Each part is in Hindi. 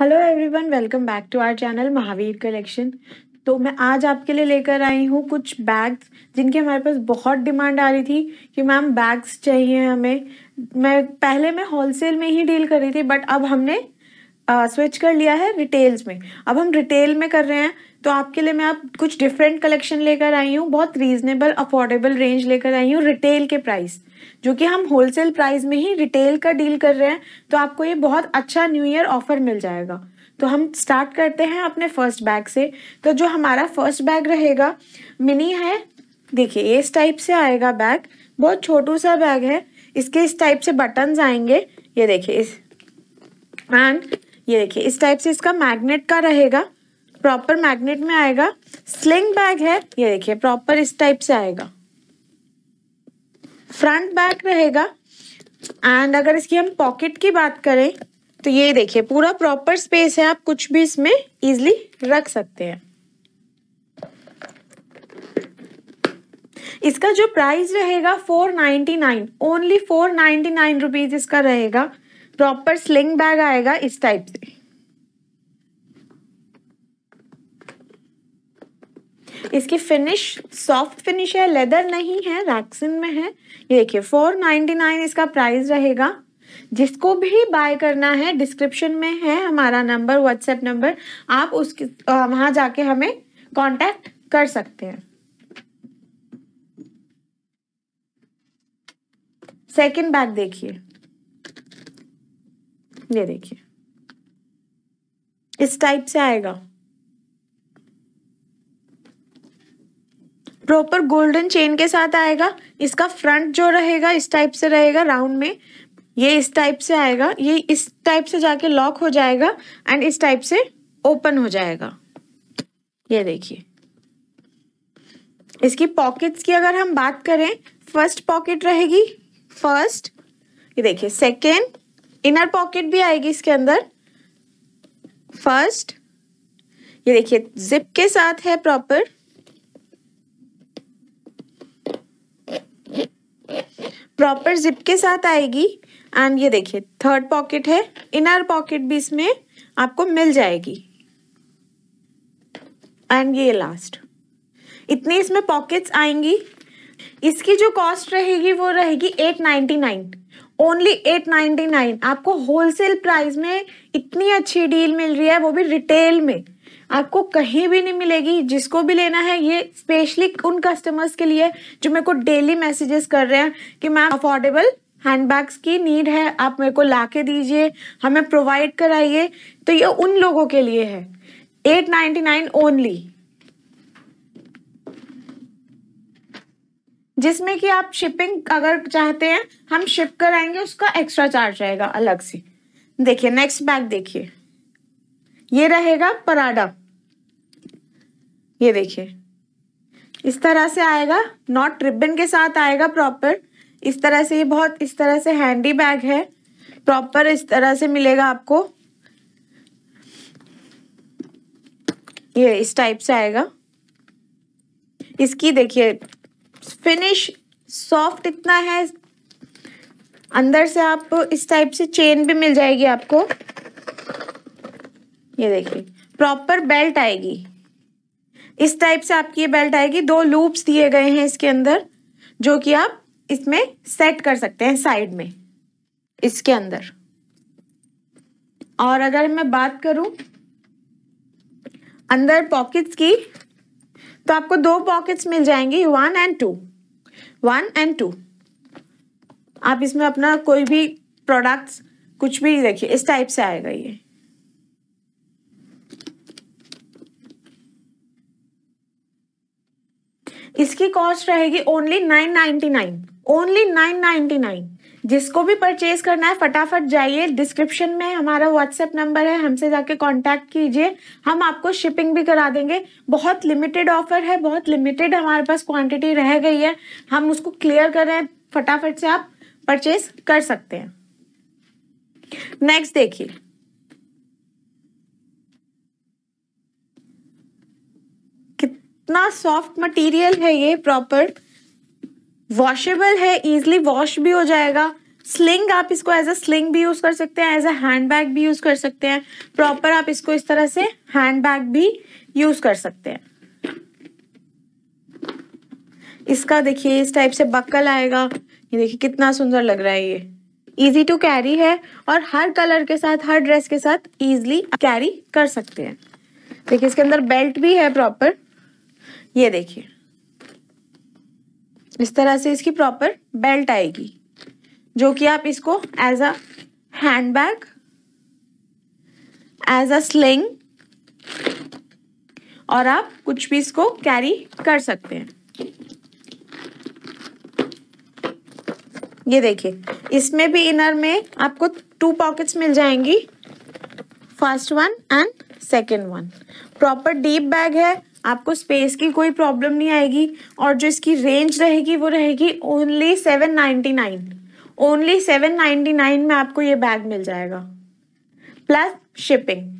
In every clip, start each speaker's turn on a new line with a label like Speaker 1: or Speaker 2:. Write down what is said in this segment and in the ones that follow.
Speaker 1: hello everyone welcome back to our channel Mahavir collection तो मैं आज आपके लिए लेकर आई हूँ कुछ बैग्स जिनकी हमारे पास बहुत डिमांड आ रही थी कि मैम बैग्स चाहिए हमें मैं पहले मैं होलसेल में ही डील कर रही थी बट अब हमने स्विच कर लिया है रिटेल्स में अब हम रिटेल में कर रहे हैं तो आपके लिए मैं आप कुछ डिफरेंट कलेक्शन लेकर आई हूँ बहुत रीजनेबल अफोर्डेबल रेंज लेकर आई हूँ रिटेल के प्राइस जो कि हम होलसेल प्राइस में ही रिटेल का डील कर रहे हैं तो आपको ये बहुत अच्छा न्यू ईयर ऑफर मिल जाएगा तो हम स्टार्ट करते हैं अपने फर्स्ट बैग से तो जो हमारा फर्स्ट बैग रहेगा मिनी है देखिए इस टाइप से आएगा बैग बहुत छोटू सा बैग है इसके इस टाइप से बटन्स आएंगे ये देखिए इस एंड ये देखिए इस टाइप से इसका मैग्नेट का रहेगा प्रॉपर मैग्नेट में आएगा स्लिंग बैग है ये देखिए प्रॉपर इस टाइप से आएगा फ्रंट बैग रहेगा एंड अगर इसकी हम पॉकेट की बात करें तो ये देखिए पूरा प्रॉपर स्पेस है आप कुछ भी इसमें इजिली रख सकते हैं इसका जो प्राइस रहेगा four ninety nine only four ninety nine rupees इसका रहेगा प्रॉपर स्लिंग बैग आएगा इस टाइप से इसकी फिनिश सॉफ्ट फिनिश है लेदर नहीं है रैक्सिन में है ये देखिए फोर नाइनटी नाइन इसका प्राइस रहेगा जिसको भी बाय करना है डिस्क्रिप्शन में है हमारा नंबर व्हाट्सएप नंबर आप उसके वहां जाके हमें कॉन्टेक्ट कर सकते हैं सेकेंड बैग देखिए ये देखिए इस टाइप से आएगा प्रॉपर गोल्डन चेन के साथ आएगा इसका फ्रंट जो रहेगा इस टाइप से रहेगा राउंड में ये इस टाइप से आएगा ये इस टाइप से जाके लॉक हो जाएगा एंड इस टाइप से ओपन हो जाएगा ये देखिए इसकी पॉकेट्स की अगर हम बात करें फर्स्ट पॉकेट रहेगी फर्स्ट ये देखिए सेकेंड इनर पॉकेट भी आएगी इसके अंदर फर्स्ट ये देखिए जिप के साथ है प्रॉपर प्रॉपर जिप के साथ आएगी एंड ये देखिए थर्ड पॉकेट है इनर पॉकेट भी इसमें आपको मिल जाएगी एंड ये लास्ट इतनी इसमें पॉकेट्स आएंगी इसकी जो कॉस्ट रहेगी वो रहेगी eight ninety nine only eight ninety nine आपको होलसेल प्राइस में इतनी अच्छी डील मिल रही है वो भी रिटेल में आपको कहीं भी नहीं मिलेगी जिसको भी लेना है ये स्पेशली उन कस्टमर्स के लिए जो मेरे को डेली मैसेजेस कर रहे हैं कि मैम अफोर्डेबल हैंडबैग्स की नीड है आप मेरे को ला के दीजिए हमें प्रोवाइड कराइए तो ये उन लोगों के लिए है एट नाइनटी नाइन ओनली जिसमें कि आप शिपिंग अगर चाहते हैं हम शिप कराएंगे उसका एक्स्ट्रा चार्ज रहेगा अलग से देखिए नेक्स्ट बैग देखिए ये रहेगा पराडा ये देखिए इस तरह से आएगा नॉट रिबन के साथ आएगा प्रॉपर इस तरह से ये बहुत इस तरह से हैंडी बैग है प्रॉपर इस तरह से मिलेगा आपको ये इस टाइप से आएगा इसकी देखिए फिनिश सॉफ्ट इतना है अंदर से आप इस टाइप से चेन भी मिल जाएगी आपको ये देखिए प्रॉपर बेल्ट आएगी इस टाइप से आपकी ये बेल्ट आएगी दो लूप्स दिए गए हैं इसके अंदर जो कि आप इसमें सेट कर सकते हैं साइड में इसके अंदर और अगर मैं बात करूं अंदर पॉकेट्स की तो आपको दो पॉकेट्स मिल जाएंगी one and two one and two आप इसमें अपना कोई भी प्रोडक्ट्स कुछ भी देखिए इस टाइप से आएगा ये इसकी कॉस्ट रहेगी only nine ninety nine only nine ninety nine जिसको भी परचेज करना है फटाफट जाइए डिस्क्रिप्शन में हमारा व्हाट्सएप नंबर है हमसे जाके कांटेक्ट कीजिए हम आपको शिपिंग भी करा देंगे बहुत लिमिटेड ऑफर है बहुत लिमिटेड हमारे पास क्वांटिटी रह गई है हम उसको क्लियर कर रहे हैं फटाफट से आप परचेज कर सकते हैं नेक्स्ट देखिए इतना सॉफ्ट मटेरियल है ये प्रॉपर वॉशेबल है इजिली वॉश भी हो जाएगा स्लिंग आप इसको एज अ स्लिंग भी यूज़ कर सकते हैं एज अ हैंड बैग भी यूज़ कर सकते हैं प्रॉपर आप इसको इस तरह से हैंड बैग भी यूज़ कर सकते हैं इसका देखिए इस टाइप से बक्कल आएगा ये देखिए कितना सुंदर लग रहा है ये इजी टू कैरी है और हर कलर के साथ हर ड्रेस के साथ इजिली कैरी कर सकते हैं देखिए इसके अंदर बेल्ट भी है प्रॉपर ये देखिए इस तरह से इसकी प्रॉपर बेल्ट आएगी जो कि आप इसको as a hand bag as a sling और आप कुछ भी इसको कैरी कर सकते हैं ये देखिए इसमें भी इनर में आपको टू पॉकेट्स मिल जाएंगी first one and second one proper deep bag है आपको स्पेस की कोई प्रॉब्लम नहीं आएगी और जो इसकी रेंज रहेगी वो रहेगी only seven ninety nine only seven ninety nine में आपको ये बैग मिल जाएगा प्लस शिपिंग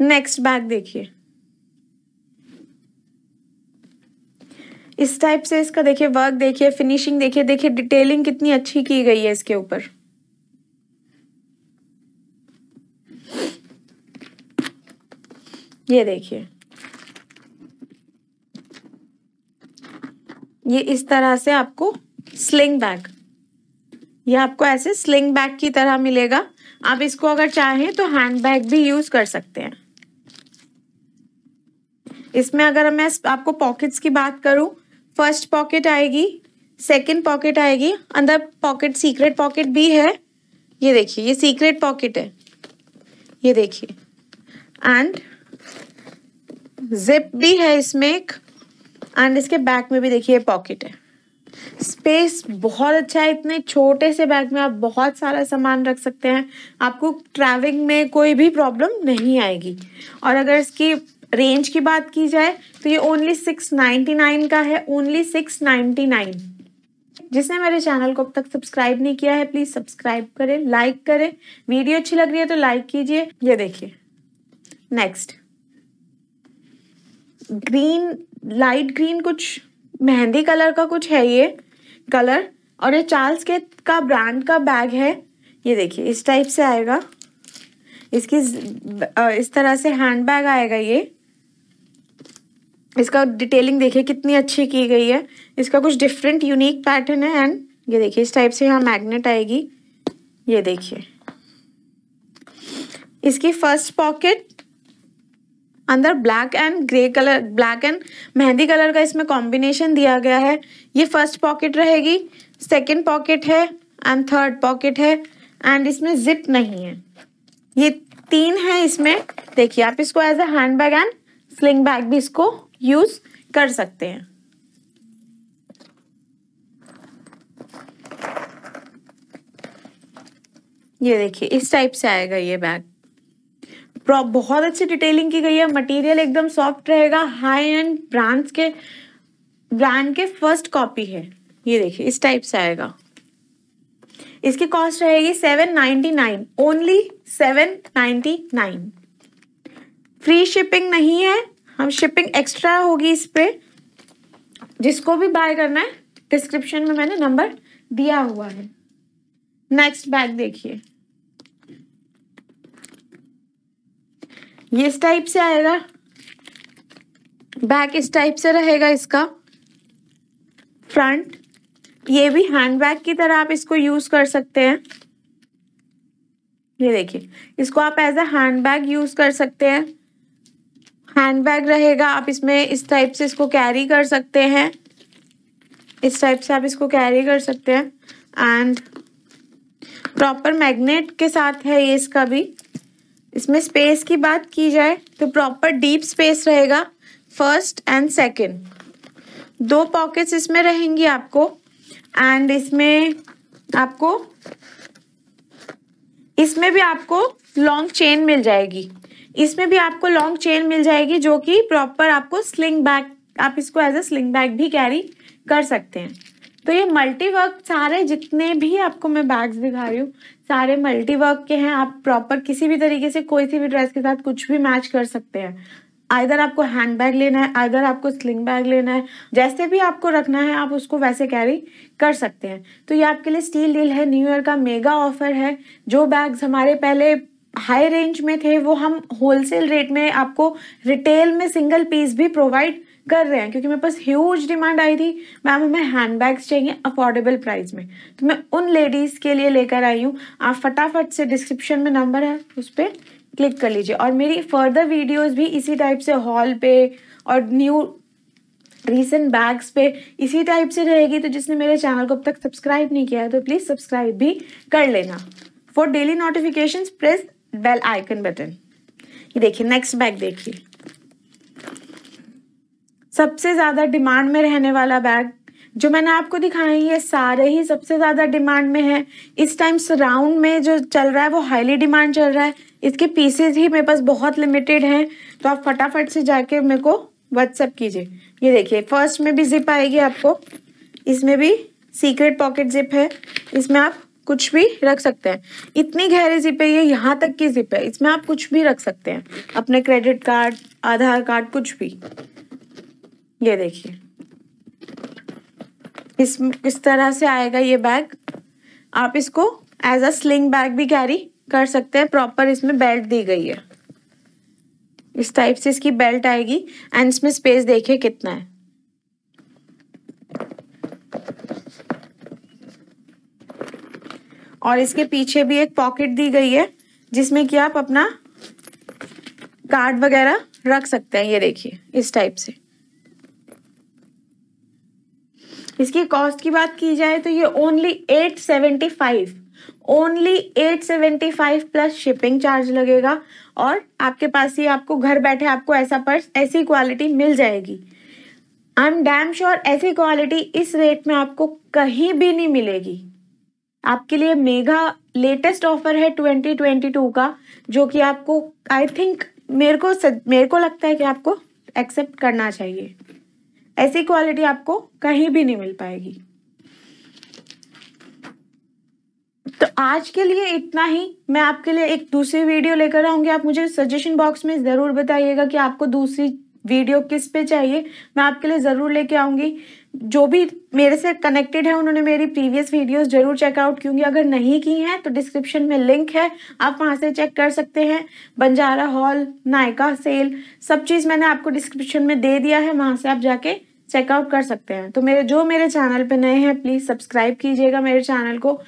Speaker 1: नेक्स्ट बैग देखिए इस टाइप से इसका देखिए वर्क देखिए फिनिशिंग देखिए देखिए डिटेलिंग कितनी अच्छी की गई है इसके ऊपर ये देखिए ये इस तरह से आपको स्लिंग बैग ये आपको ऐसे स्लिंग बैग की तरह मिलेगा आप इसको अगर चाहें तो हैंड बैग भी यूज कर सकते हैं इसमें अगर मैं आपको पॉकेट्स की बात करूं फर्स्ट पॉकेट आएगी सेकंड पॉकेट आएगी अंदर पॉकेट सीक्रेट पॉकेट भी है ये देखिए ये सीक्रेट पॉकेट है ये देखिए एंड जिप भी है इसमें एक एंड इसके बैक में भी देखिए पॉकेट है स्पेस बहुत अच्छा है इतने छोटे से बैग में आप बहुत सारा सामान रख सकते हैं आपको ट्रैवलिंग में कोई भी प्रॉब्लम नहीं आएगी और अगर इसकी रेंज की बात की जाए तो ये ओनली सिक्स नाइन्टी नाइन का है ओनली सिक्स नाइन्टी नाइन जिसने मेरे चैनल को अब तक सब्सक्राइब नहीं किया है प्लीज़ सब्सक्राइब करें लाइक करें वीडियो अच्छी लग रही है तो लाइक कीजिए ये देखिए नेक्स्ट ग्रीन लाइट ग्रीन कुछ मेहंदी कलर का कुछ है ये कलर और ये चार्ल्स के का ब्रांड का बैग है ये देखिए इस टाइप से आएगा इसकी इस तरह से हैंड बैग आएगा ये इसका डिटेलिंग देखिए कितनी अच्छी की गई है इसका कुछ डिफरेंट यूनिक पैटर्न है एंड ये देखिए इस टाइप से यहाँ मैग्नेट आएगी ये देखिए इसकी फर्स्ट पॉकेट अंदर black and grey colour black and मेहंदी कलर का इसमें कॉम्बिनेशन दिया गया है ये फर्स्ट पॉकेट रहेगी सेकेंड पॉकेट है एंड थर्ड पॉकेट है एंड इसमें जिप नहीं है ये तीन है इसमें देखिए आप इसको as a hand bag and sling bag भी इसको यूज कर सकते हैं ये देखिए इस टाइप से आएगा ये बैग बहुत अच्छी डिटेलिंग की गई है मटेरियल एकदम सॉफ्ट रहेगा हाई एंड ब्रांड्स के ब्रांड के फर्स्ट कॉपी है ये देखिए इस टाइप से आएगा इसकी कॉस्ट रहेगी seven ninety nine only seven ninety nine free shipping नहीं है हम शिपिंग एक्स्ट्रा होगी इस पर जिसको भी बाय करना है डिस्क्रिप्शन में मैंने नंबर दिया हुआ है नेक्स्ट बैग देखिए ये इस टाइप से आएगा बैक इस टाइप से रहेगा इसका फ्रंट ये भी हैंड बैग की तरह आप इसको यूज कर सकते हैं ये देखिए इसको आप as a hand bag use कर सकते हैं हैंड बैग रहेगा आप इसमें इस टाइप से इसको कैरी कर सकते हैं इस टाइप से आप इसको कैरी कर सकते हैं एंड प्रॉपर मैग्नेट के साथ है ये इसका भी इसमें स्पेस की बात की जाए तो प्रॉपर डीप स्पेस रहेगा फर्स्ट एंड सेकंड दो पॉकेट्स इसमें रहेंगी आपको एंड इसमें आपको इसमें भी आपको लॉन्ग चेन मिल जाएगी इसमें भी आपको लॉन्ग चेन मिल जाएगी जो कि प्रॉपर आपको स्लिंग बैग आप इसको एज ए स्लिंग बैग भी कैरी कर सकते हैं तो ये मल्टी वर्क सारे जितने भी आपको मैं बैग्स दिखा रही हूँ सारे मल्टी वर्क के हैं आप प्रॉपर किसी भी तरीके से कोई सी भी ड्रेस के साथ कुछ भी मैच कर सकते हैं आइधर आपको हैंड बैग लेना है आइधर आपको स्लिंग बैग लेना है जैसे भी आपको रखना है आप उसको वैसे कैरी कर सकते हैं तो ये आपके लिए स्टील डील है न्यू ईयर का मेगा ऑफर है जो बैग्स हमारे पहले हाई रेंज में थे वो हम होलसेल रेट में आपको रिटेल में सिंगल पीस भी प्रोवाइड कर रहे हैं क्योंकि मेरे पास ह्यूज डिमांड आई थी मैम हमें हैंडबैग्स चाहिए अफोर्डेबल प्राइस में तो मैं उन लेडीज़ के लिए लेकर आई हूँ आप फटाफट से डिस्क्रिप्शन में नंबर है उस पर क्लिक कर लीजिए और मेरी फर्दर वीडियोज़ भी इसी टाइप से हॉल पे और न्यू रिसेंट बैग्स पे इसी टाइप से रहेगी तो जिसने मेरे चैनल को अब तक सब्सक्राइब नहीं किया है तो प्लीज़ सब्सक्राइब भी कर लेना for daily notification press bell icon button ये देखिए नेक्स्ट बैग देखिए सबसे ज़्यादा डिमांड में रहने वाला बैग जो मैंने आपको दिखाया है ये सारे ही सबसे ज़्यादा डिमांड में है इस टाइम सराउंड में जो चल रहा है वो हाईली डिमांड चल रहा है इसके पीसेज ही मेरे पास बहुत लिमिटेड हैं तो आप फटाफट से जाके मेरे को व्हाट्सअप कीजिए ये देखिए फर्स्ट में भी जिप आएगी आपको इसमें भी सीक्रेट पॉकेट जिप है इसमें आप कुछ भी रख सकते हैं इतनी गहरी जिप है ये यहाँ तक की जिप है इसमें आप कुछ भी रख सकते हैं अपने क्रेडिट कार्ड आधार कार्ड कुछ भी ये देखिए इस इस तरह से आएगा ये बैग आप इसको एज अ स्लिंग बैग भी कैरी कर सकते हैं प्रॉपर इसमें बेल्ट दी गई है इस टाइप से इसकी बेल्ट आएगी एंड इसमें स्पेस देखिए कितना है और इसके पीछे भी एक पॉकेट दी गई है जिसमें कि आप अपना कार्ड वगैरह रख सकते हैं ये देखिए इस टाइप से इसकी कॉस्ट की बात की जाए तो ये only eight seventy five only eight seventy five plus shipping charge लगेगा और आपके पास ही आपको घर बैठे आपको ऐसा पर्स ऐसी क्वालिटी मिल जाएगी आई एम डैम श्योर ऐसी क्वालिटी इस रेट में आपको कहीं भी नहीं मिलेगी आपके लिए मेगा लेटेस्ट ऑफर है 2022 का जो कि आपको आई थिंक मेरे को मेरे को लगता है कि आपको एक्सेप्ट करना चाहिए ऐसी क्वालिटी आपको कहीं भी नहीं मिल पाएगी तो आज के लिए इतना ही मैं आपके लिए एक दूसरी वीडियो लेकर आऊंगी आप मुझे सजेशन बॉक्स में ज़रूर बताइएगा कि आपको दूसरी वीडियो किस पे चाहिए मैं आपके लिए ज़रूर लेके आऊंगी जो भी मेरे से कनेक्टेड है उन्होंने मेरी प्रीवियस वीडियोस जरूर चेकआउट क्योंकि अगर नहीं की हैं तो डिस्क्रिप्शन में लिंक है आप वहां से चेक कर सकते हैं बंजारा हॉल नायका सेल सब चीज़ मैंने आपको डिस्क्रिप्शन में दे दिया है वहां से आप जाके चेकआउट कर सकते हैं तो मेरे जो मेरे चैनल पर नए हैं प्लीज़ सब्सक्राइब कीजिएगा मेरे चैनल को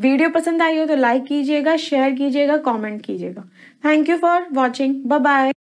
Speaker 1: वीडियो पसंद आई हो तो लाइक कीजिएगा शेयर कीजिएगा कॉमेंट कीजिएगा thank you for watching bye